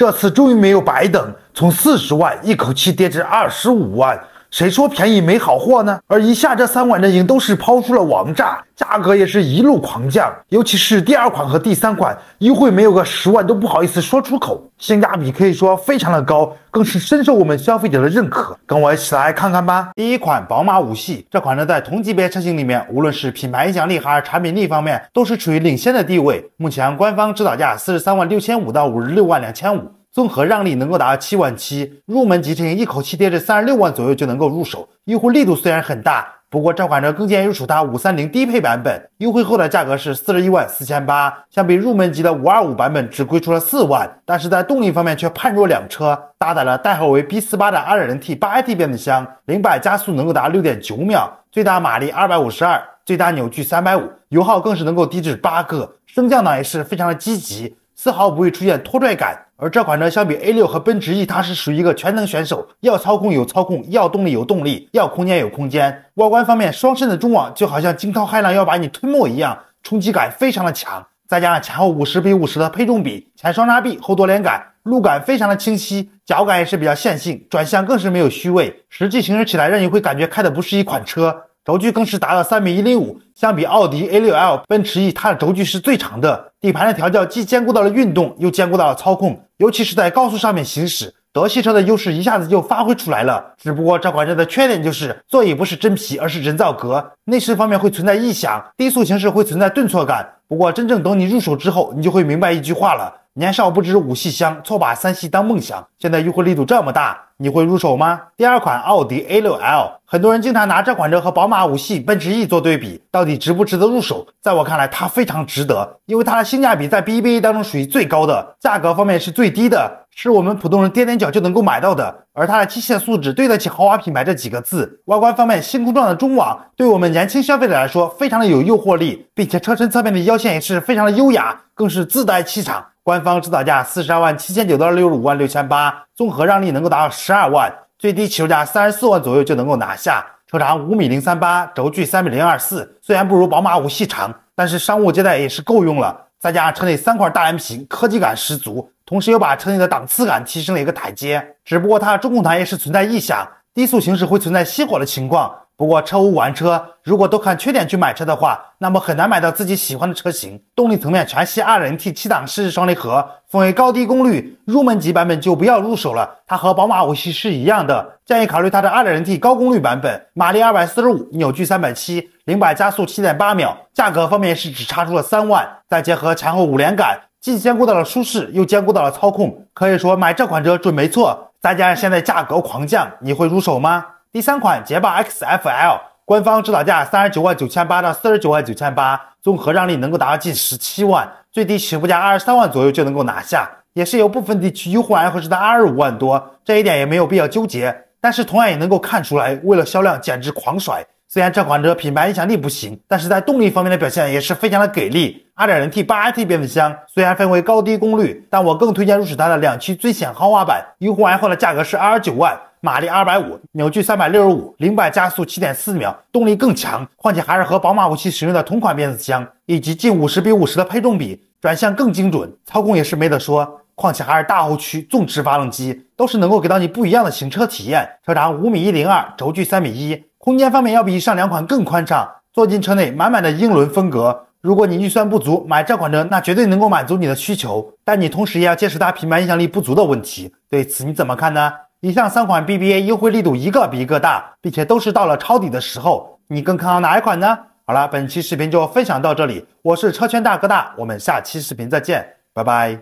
这次终于没有白等，从四十万一口气跌至二十五万。谁说便宜没好货呢？而以下这三款车型都是抛出了王炸，价格也是一路狂降，尤其是第二款和第三款，优惠没有个十万都不好意思说出口，性价比可以说非常的高，更是深受我们消费者的认可。跟我一起来看看吧。第一款宝马五系，这款车在同级别车型里面，无论是品牌影响力还是产品力方面，都是处于领先的地位。目前官方指导价四十三万六千五到五十六万两千五。综合让利能够达到七万七，入门级车型一口气跌至三十六万左右就能够入手，优惠力度虽然很大，不过这款车更建议入手它五三零低配版本，优惠后的价格是四十一万四千八，相比入门级的五二五版本只贵出了四万，但是在动力方面却判若两车，搭载了代号为 B48 的二点零 T 八 A T 变速箱，零百加速能够达六点九秒，最大马力二百五十二，最大扭矩三百五，油耗更是能够低至八个，升降呢也是非常的积极。丝毫不会出现拖拽感，而这款车相比 A 六和奔驰 E，它是属于一个全能选手，要操控有操控，要动力有动力，要空间有空间。外观方面，双肾的中网就好像惊涛骇浪要把你吞没一样，冲击感非常的强。再加上前后五十比五十的配重比，前双叉臂，后多连杆，路感非常的清晰，脚感也是比较线性，转向更是没有虚位，实际行驶起来让你会感觉开的不是一款车。轴距更是达到三米一零五，相比奥迪 A6L、奔驰 E，它的轴距是最长的。底盘的调教既兼顾到了运动，又兼顾到了操控，尤其是在高速上面行驶，德系车的优势一下子就发挥出来了。只不过这款车的缺点就是座椅不是真皮，而是人造革，内饰方面会存在异响，低速行驶会存在顿挫感。不过真正等你入手之后，你就会明白一句话了：年少不知五系香，错把三系当梦想。现在优惠力度这么大。你会入手吗？第二款奥迪 A 六 L，很多人经常拿这款车和宝马五系、奔驰 E 做对比，到底值不值得入手？在我看来，它非常值得，因为它的性价比在 BBA 当中属于最高的，价格方面是最低的，是我们普通人踮踮脚就能够买到的。而它的机械素质对得起豪华品牌这几个字。外观方面，星空状的中网，对我们年轻消费者来说非常的有诱惑力，并且车身侧面的腰线也是非常的优雅，更是自带气场。官方指导价四十二万七千九到六十五万六千八，综合让利能够达到十二万，最低起售价三十四万左右就能够拿下。车长五米零三八，轴距三米零二四，虽然不如宝马五系长，但是商务接待也是够用了。再加上车内三块大蓝皮，科技感十足，同时又把车内的档次感提升了一个台阶。只不过它中控台也是存在异响，低速行驶会存在熄火的情况。不过车无完车，如果都看缺点去买车的话，那么很难买到自己喜欢的车型。动力层面全系二0 T 七档湿式双离合，分为高低功率，入门级版本就不要入手了，它和宝马五系是一样的，建议考虑它的二0 T 高功率版本，马力二百四十五，扭矩三百七，零百加速七点八秒。价格方面是只差出了三万，再结合前后五连杆，既兼顾到了舒适，又兼顾到了操控，可以说买这款车准没错。再加上现在价格狂降，你会入手吗？第三款捷豹 XFL 官方指导价三十九万九千八到四十九万九千八，综合让利能够达到近十七万，最低起步价二十三万左右就能够拿下，也是有部分地区优惠完后的二十五万多，这一点也没有必要纠结。但是同样也能够看出来，为了销量简直狂甩。虽然这款车品牌影响力不行，但是在动力方面的表现也是非常的给力，二点零 T 八 AT 变速箱，虽然分为高低功率，但我更推荐入手它的两驱最显豪华版，优惠完后的价格是二十九万。马力二百五，扭矩三百六十五，零百加速七点四秒，动力更强，况且还是和宝马五系使用的同款变速箱，以及近五十比五十的配重比，转向更精准，操控也是没得说，况且还是大后驱，纵置发动机，都是能够给到你不一样的行车体验。车长五米一零二，轴距三米一，空间方面要比以上两款更宽敞。坐进车内，满满的英伦风格。如果你预算不足，买这款车那绝对能够满足你的需求，但你同时也要接受它品牌影响力不足的问题。对此你怎么看呢？以上三款 BBA 优惠力度一个比一个大，并且都是到了抄底的时候，你更看好哪一款呢？好了，本期视频就分享到这里，我是车圈大哥大，我们下期视频再见，拜拜。